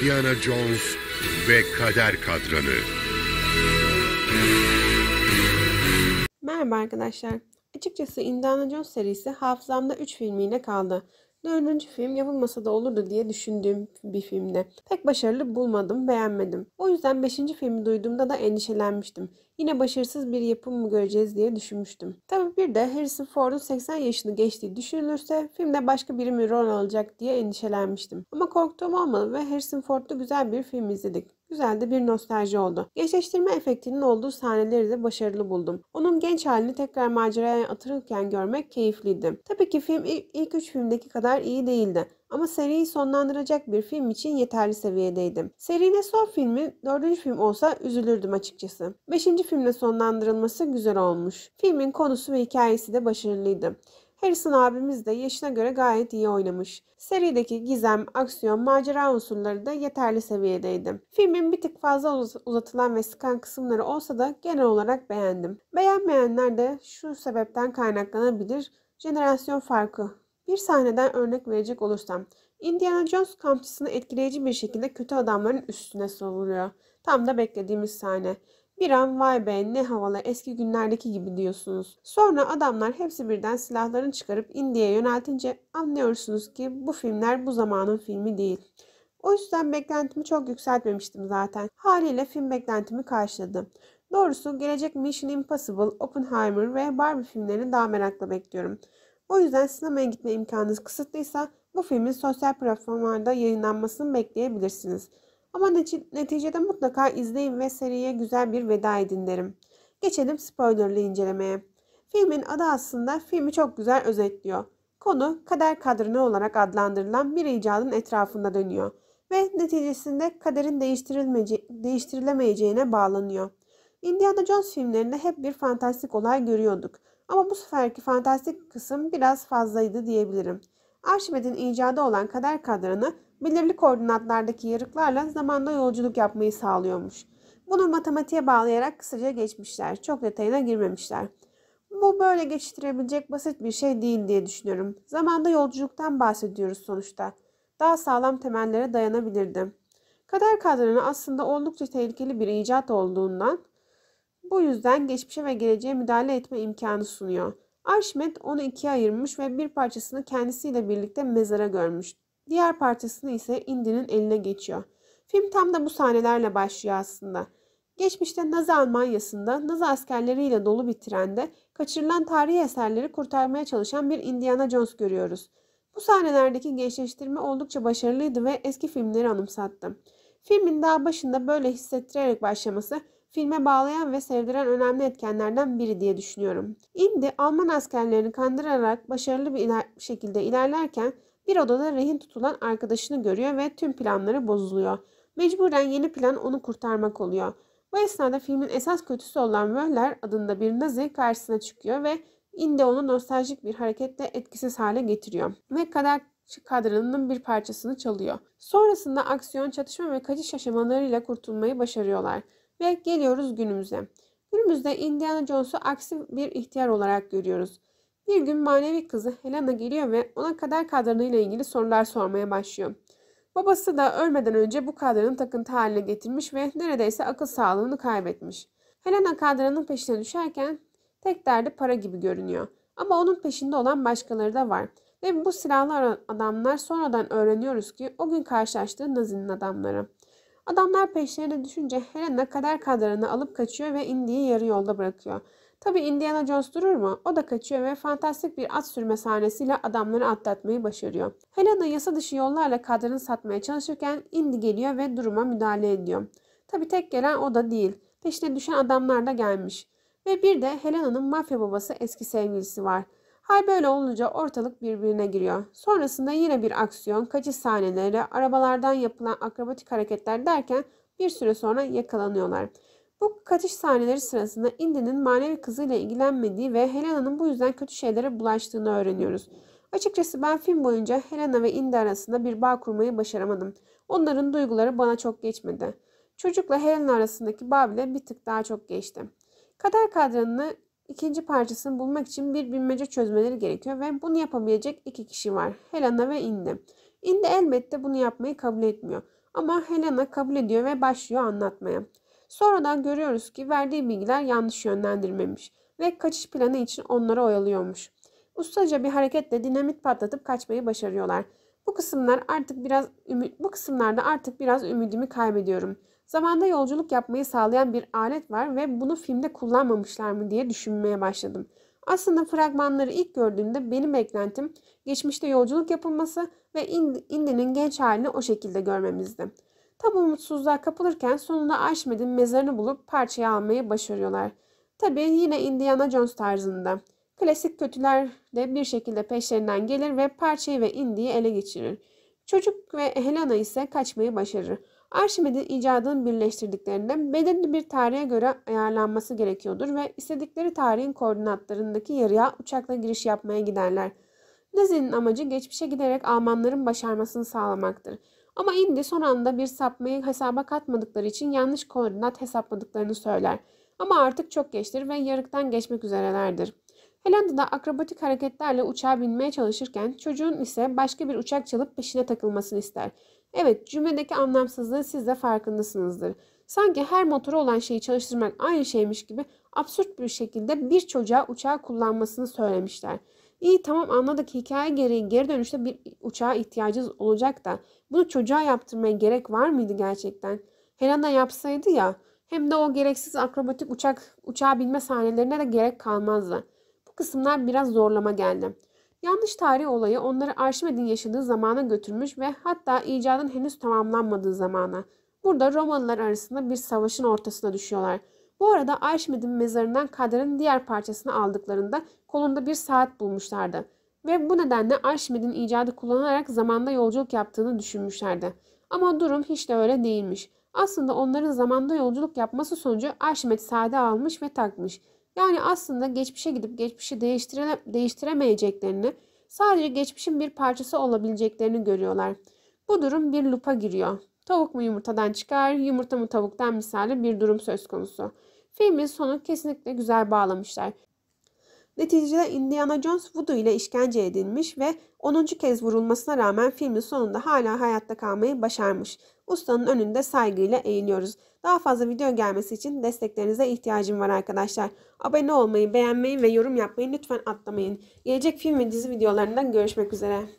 Indiana Jones ve Kader Kadranı. Merhaba arkadaşlar. Açıkçası Indiana Jones serisi hafızamda 3 filmiyle kaldı. Dördüncü film yapılmasa da olurdu diye düşündüğüm bir filmdi. Pek başarılı bulmadım, beğenmedim. O yüzden beşinci filmi duyduğumda da endişelenmiştim. Yine başarısız bir yapım mı göreceğiz diye düşünmüştüm. Tabii bir de Harrison Ford'un 80 yaşını geçtiği düşünülürse filmde başka biri mi rol alacak diye endişelenmiştim. Ama korktuğum olmadı ve Harrison Ford'lu güzel bir film izledik. Güzel de bir nostalji oldu. Gençleştirme efektinin olduğu sahneleri de başarılı buldum. Onun genç halini tekrar maceraya atırırken görmek keyifliydi. Tabii ki film ilk üç filmdeki kadar iyi değildi ama seriyi sonlandıracak bir film için yeterli seviyedeydim. Serinin son filmi dördüncü film olsa üzülürdüm açıkçası. Beşinci filmle sonlandırılması güzel olmuş. Filmin konusu ve hikayesi de başarılıydı. Harrison abimiz de yaşına göre gayet iyi oynamış. Serideki gizem, aksiyon, macera unsurları da yeterli seviyedeydi. Filmin bir tık fazla uzatılan ve sıkan kısımları olsa da genel olarak beğendim. Beğenmeyenler de şu sebepten kaynaklanabilir. Jenerasyon farkı. Bir sahneden örnek verecek olursam. Indiana Jones kampçısını etkileyici bir şekilde kötü adamların üstüne soruluyor. Tam da beklediğimiz sahne. Bir an vay be ne havalı eski günlerdeki gibi diyorsunuz. Sonra adamlar hepsi birden silahlarını çıkarıp India'ya yöneltince anlıyorsunuz ki bu filmler bu zamanın filmi değil. O yüzden beklentimi çok yükseltmemiştim zaten. Haliyle film beklentimi karşıladı. Doğrusu gelecek Mission Impossible, Oppenheimer ve Barbie filmlerini daha merakla bekliyorum. O yüzden sinemaya gitme imkanınız kısıtlıysa bu filmin sosyal platformlarda yayınlanmasını bekleyebilirsiniz. Ama neticede mutlaka izleyin ve seriye güzel bir veda edin derim. Geçelim spoilerlı incelemeye. Filmin adı aslında filmi çok güzel özetliyor. Konu kader kadrını olarak adlandırılan bir icadın etrafında dönüyor ve neticesinde kaderin değiştirilemeyeceğine bağlanıyor. Indiana Jones filmlerinde hep bir fantastik olay görüyorduk ama bu seferki fantastik kısım biraz fazlaydı diyebilirim. Archimedes'in icadı olan kader kadrını belirli koordinatlardaki yarıklarla zamanda yolculuk yapmayı sağlıyormuş. Bunu matematiğe bağlayarak kısaca geçmişler. Çok detayına girmemişler. Bu böyle geçiştirebilecek basit bir şey değil diye düşünüyorum. Zamanda yolculuktan bahsediyoruz sonuçta. Daha sağlam temellere dayanabilirdi. Kader kadranı aslında oldukça tehlikeli bir icat olduğundan bu yüzden geçmişe ve geleceğe müdahale etme imkanı sunuyor. Arşimet onu ikiye ayırmış ve bir parçasını kendisiyle birlikte mezara görmüş. Diğer parçasını ise Indi'nin eline geçiyor. Film tam da bu sahnelerle başlıyor aslında. Geçmişte Nazi Almanya'sında Nazi askerleriyle dolu bir trende kaçırılan tarihi eserleri kurtarmaya çalışan bir Indiana Jones görüyoruz. Bu sahnelerdeki gençleştirme oldukça başarılıydı ve eski filmleri anımsattı. Filmin daha başında böyle hissettirerek başlaması filme bağlayan ve sevdiren önemli etkenlerden biri diye düşünüyorum. Indi Alman askerlerini kandırarak başarılı bir iler şekilde ilerlerken bir odada rehin tutulan arkadaşını görüyor ve tüm planları bozuluyor. Mecburen yeni plan onu kurtarmak oluyor. Bu esnada filmin esas kötüsü olan Möller adında bir nazi karşısına çıkıyor ve inde onu nostaljik bir hareketle etkisiz hale getiriyor. Ve kader kadranının bir parçasını çalıyor. Sonrasında aksiyon, çatışma ve kaçış aşamalarıyla kurtulmayı başarıyorlar. Ve geliyoruz günümüze. Günümüzde Indiana Jones'u aksi bir ihtiyar olarak görüyoruz. Bir gün manevi kızı Helena geliyor ve ona kader kadranıyla ilgili sorular sormaya başlıyor. Babası da ölmeden önce bu kadranın takıntı haline getirmiş ve neredeyse akıl sağlığını kaybetmiş. Helena kadranın peşine düşerken tek derdi para gibi görünüyor. Ama onun peşinde olan başkaları da var. Ve bu silahlı adamlar sonradan öğreniyoruz ki o gün karşılaştığı Nazi'nin adamları. Adamlar peşlerine düşünce Helena kader kadrarını alıp kaçıyor ve Indy'yi yarı yolda bırakıyor. Tabi Indiana Jones durur mu? O da kaçıyor ve fantastik bir at sürme sahnesiyle adamları atlatmayı başarıyor. Helena yasa dışı yollarla kadrını satmaya çalışırken Indy geliyor ve duruma müdahale ediyor. Tabi tek gelen o da değil. Peşine düşen adamlar da gelmiş. Ve bir de Helena'nın mafya babası eski sevgilisi var. Hal böyle olunca ortalık birbirine giriyor. Sonrasında yine bir aksiyon, kaçış sahneleri, arabalardan yapılan akrobatik hareketler derken bir süre sonra yakalanıyorlar. Bu kaçış sahneleri sırasında Indy'nin manevi kızıyla ilgilenmediği ve Helena'nın bu yüzden kötü şeylere bulaştığını öğreniyoruz. Açıkçası ben film boyunca Helena ve Indy arasında bir bağ kurmayı başaramadım. Onların duyguları bana çok geçmedi. Çocukla Helena arasındaki bağ bile bir tık daha çok geçti. Kader kadranını ikinci parçasını bulmak için bir bilmece çözmeleri gerekiyor ve bunu yapabilecek iki kişi var. Helena ve Inde. Inde elbette bunu yapmayı kabul etmiyor. Ama Helena kabul ediyor ve başlıyor anlatmaya. Sonradan görüyoruz ki verdiği bilgiler yanlış yönlendirmemiş ve kaçış planı için onları oyalıyormuş. Ustaca bir hareketle dinamit patlatıp kaçmayı başarıyorlar. Bu kısımlar artık biraz ümit bu kısımlarda artık biraz ümidimi kaybediyorum. Zamanda yolculuk yapmayı sağlayan bir alet var ve bunu filmde kullanmamışlar mı diye düşünmeye başladım. Aslında fragmanları ilk gördüğümde benim beklentim geçmişte yolculuk yapılması ve Indy'nin genç halini o şekilde görmemizdi. Tam umutsuzluğa kapılırken sonunda Archimed'in mezarını bulup parçayı almayı başarıyorlar. Tabi yine Indiana Jones tarzında. Klasik kötüler de bir şekilde peşlerinden gelir ve parçayı ve Indy'yi ele geçirir. Çocuk ve Helena ise kaçmayı başarır. Arşimed'in icadının birleştirdiklerinde belirli bir tarihe göre ayarlanması gerekiyordur ve istedikleri tarihin koordinatlarındaki yarıya uçakla giriş yapmaya giderler. Nazi'nin amacı geçmişe giderek Almanların başarmasını sağlamaktır. Ama Indi son anda bir sapmayı hesaba katmadıkları için yanlış koordinat hesapladıklarını söyler. Ama artık çok geçtir ve yarıktan geçmek üzerelerdir. Hollanda'da akrobatik hareketlerle uçağa binmeye çalışırken çocuğun ise başka bir uçak çalıp peşine takılmasını ister. Evet cümledeki anlamsızlığı siz de farkındasınızdır. Sanki her motoru olan şeyi çalıştırmak aynı şeymiş gibi absürt bir şekilde bir çocuğa uçağı kullanmasını söylemişler. İyi tamam anladık hikaye gereği geri dönüşte bir uçağa ihtiyacınız olacak da bunu çocuğa yaptırmaya gerek var mıydı gerçekten? Helena yapsaydı ya hem de o gereksiz akrobatik uçak uçağa binme sahnelerine de gerek kalmazdı. Bu kısımlar biraz zorlama geldi. Yanlış tarih olayı onları Arşimed'in yaşadığı zamana götürmüş ve hatta icadın henüz tamamlanmadığı zamana. Burada Romalılar arasında bir savaşın ortasına düşüyorlar. Bu arada Arşimed'in mezarından kaderin diğer parçasını aldıklarında kolunda bir saat bulmuşlardı. Ve bu nedenle Arşimed'in icadı kullanarak zamanda yolculuk yaptığını düşünmüşlerdi. Ama durum hiç de öyle değilmiş. Aslında onların zamanda yolculuk yapması sonucu Arşimed saate almış ve takmış. Yani aslında geçmişe gidip geçmişi değiştire, değiştiremeyeceklerini, sadece geçmişin bir parçası olabileceklerini görüyorlar. Bu durum bir lupa giriyor. Tavuk mu yumurtadan çıkar, yumurta mı tavuktan misali bir durum söz konusu. Filmin sonu kesinlikle güzel bağlamışlar. Neticede Indiana Jones Voodoo ile işkence edilmiş ve 10. kez vurulmasına rağmen filmin sonunda hala hayatta kalmayı başarmış. Ustanın önünde saygıyla eğiliyoruz. Daha fazla video gelmesi için desteklerinize ihtiyacım var arkadaşlar. Abone olmayı, beğenmeyi ve yorum yapmayı lütfen atlamayın. Gelecek film ve dizi videolarından görüşmek üzere.